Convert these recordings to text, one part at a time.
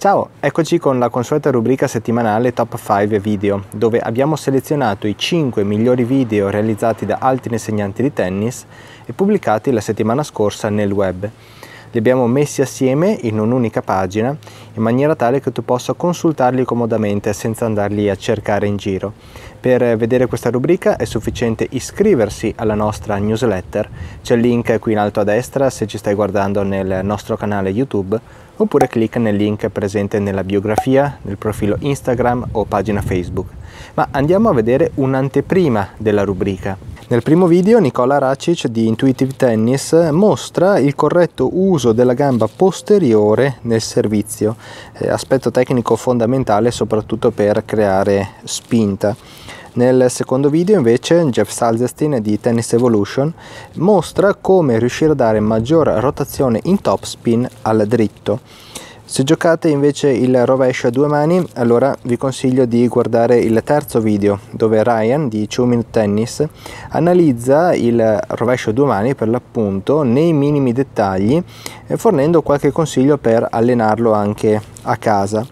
Ciao, eccoci con la consueta rubrica settimanale Top 5 Video, dove abbiamo selezionato i 5 migliori video realizzati da altri insegnanti di tennis e pubblicati la settimana scorsa nel web. Li abbiamo messi assieme in un'unica pagina in maniera tale che tu possa consultarli comodamente senza andarli a cercare in giro. Per vedere questa rubrica è sufficiente iscriversi alla nostra newsletter, c'è il link qui in alto a destra se ci stai guardando nel nostro canale YouTube oppure clicca nel link presente nella biografia, nel profilo Instagram o pagina Facebook. Ma andiamo a vedere un'anteprima della rubrica. Nel primo video Nicola Racic di Intuitive Tennis mostra il corretto uso della gamba posteriore nel servizio, eh, aspetto tecnico fondamentale soprattutto per creare spinta. Nel secondo video invece Jeff Salzestein di Tennis Evolution mostra come riuscire a dare maggior rotazione in topspin al dritto. Se giocate invece il rovescio a due mani, allora vi consiglio di guardare il terzo video dove Ryan di 2 Minute Tennis analizza il rovescio a due mani per l'appunto nei minimi dettagli eh, fornendo qualche consiglio per allenarlo anche a casa.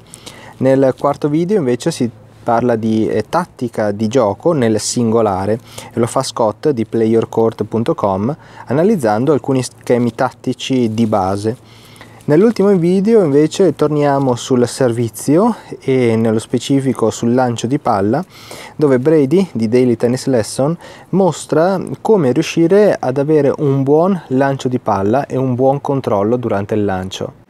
Nel quarto video invece si parla di eh, tattica di gioco nel singolare e lo fa Scott di playercourt.com analizzando alcuni schemi tattici di base. Nell'ultimo video invece torniamo sul servizio e nello specifico sul lancio di palla dove Brady di Daily Tennis Lesson mostra come riuscire ad avere un buon lancio di palla e un buon controllo durante il lancio.